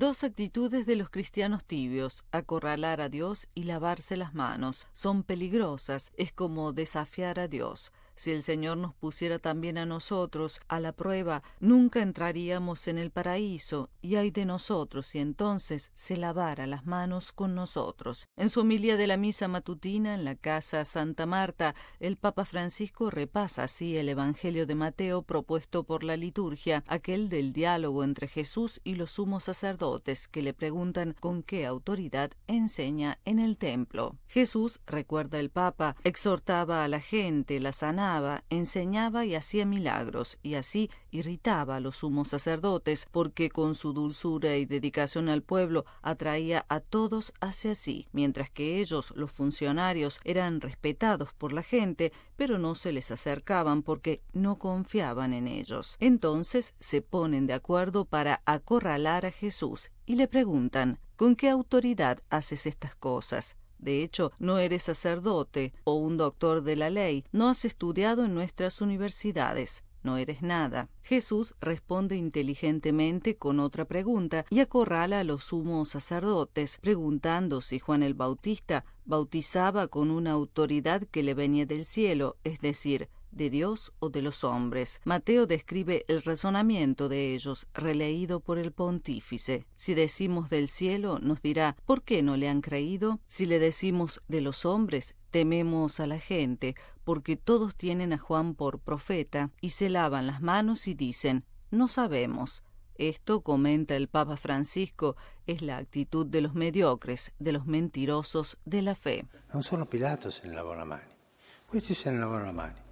Dos actitudes de los cristianos tibios, acorralar a Dios y lavarse las manos, son peligrosas, es como desafiar a Dios. Si el Señor nos pusiera también a nosotros a la prueba, nunca entraríamos en el paraíso, y hay de nosotros si entonces se lavara las manos con nosotros. En su homilía de la misa matutina en la Casa Santa Marta, el Papa Francisco repasa así el Evangelio de Mateo propuesto por la liturgia, aquel del diálogo entre Jesús y los sumos sacerdotes que le preguntan con qué autoridad enseña en el templo. Jesús, recuerda el Papa, exhortaba a la gente, la sanaba, enseñaba y hacía milagros, y así irritaba a los sumos sacerdotes, porque con su dulzura y dedicación al pueblo atraía a todos hacia sí, mientras que ellos, los funcionarios, eran respetados por la gente, pero no se les acercaban porque no confiaban en ellos. Entonces se ponen de acuerdo para acorralar a Jesús y le preguntan ¿Con qué autoridad haces estas cosas? De hecho, no eres sacerdote o un doctor de la ley, no has estudiado en nuestras universidades, no eres nada. Jesús responde inteligentemente con otra pregunta y acorrala a los sumos sacerdotes, preguntando si Juan el Bautista bautizaba con una autoridad que le venía del cielo, es decir, de Dios o de los hombres. Mateo describe el razonamiento de ellos, releído por el pontífice. Si decimos del cielo, nos dirá, ¿por qué no le han creído? Si le decimos de los hombres, tememos a la gente, porque todos tienen a Juan por profeta, y se lavan las manos y dicen, no sabemos. Esto, comenta el Papa Francisco, es la actitud de los mediocres, de los mentirosos de la fe. No son se la mano, se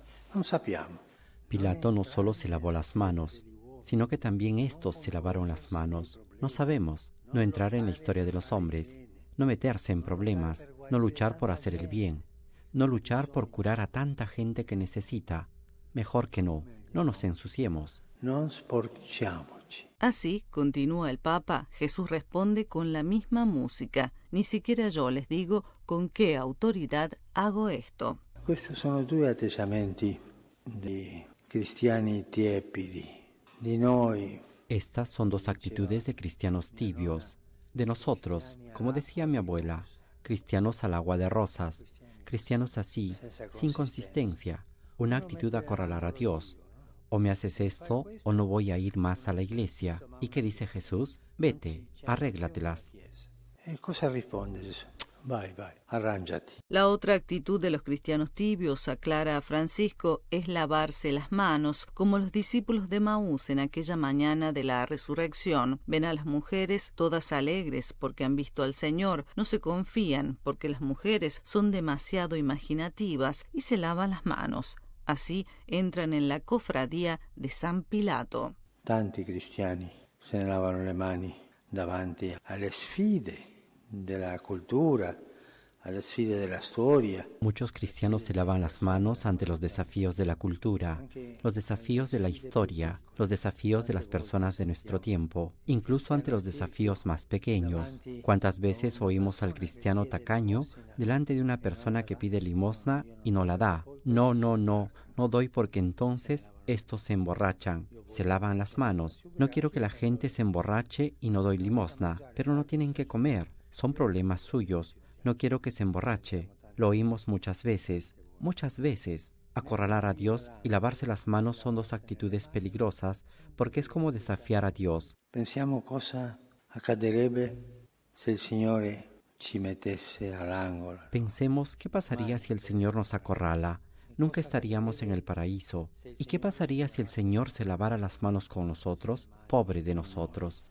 Pilato no solo se lavó las manos, sino que también estos se lavaron las manos. No sabemos, no entrar en la historia de los hombres, no meterse en problemas, no luchar por hacer el bien, no luchar por curar a tanta gente que necesita. Mejor que no, no nos ensuciemos. Así, continúa el Papa, Jesús responde con la misma música. Ni siquiera yo les digo con qué autoridad hago esto. Estas son dos actitudes de cristianos tibios, de nosotros, como decía mi abuela, cristianos al agua de rosas, cristianos así, sin consistencia, una actitud a acorralar a Dios. O me haces esto o no voy a ir más a la iglesia. ¿Y qué dice Jesús? Vete, arréglatelas. E ¿Cosa responde Jesús? La otra actitud de los cristianos tibios, aclara a Francisco, es lavarse las manos, como los discípulos de Maús en aquella mañana de la resurrección. Ven a las mujeres todas alegres porque han visto al Señor, no se confían porque las mujeres son demasiado imaginativas y se lavan las manos. Así entran en la cofradía de San Pilato. Tanti cristiani se lavaron le mani davanti alle sfide de la cultura, a las de la historia. Muchos cristianos se lavan las manos ante los desafíos de la cultura, los desafíos de la historia, los desafíos de las personas de nuestro tiempo, incluso ante los desafíos más pequeños. ¿Cuántas veces oímos al cristiano tacaño delante de una persona que pide limosna y no la da? No, no, no, no doy porque entonces estos se emborrachan, se lavan las manos. No quiero que la gente se emborrache y no doy limosna, pero no tienen que comer. Son problemas suyos. No quiero que se emborrache. Lo oímos muchas veces, muchas veces. Acorralar a Dios y lavarse las manos son dos actitudes peligrosas porque es como desafiar a Dios. cosa eh, se ci Pensemos qué pasaría si el Señor nos acorrala. Nunca estaríamos en el paraíso. ¿Y qué pasaría si el Señor se lavara las manos con nosotros? Pobre de nosotros.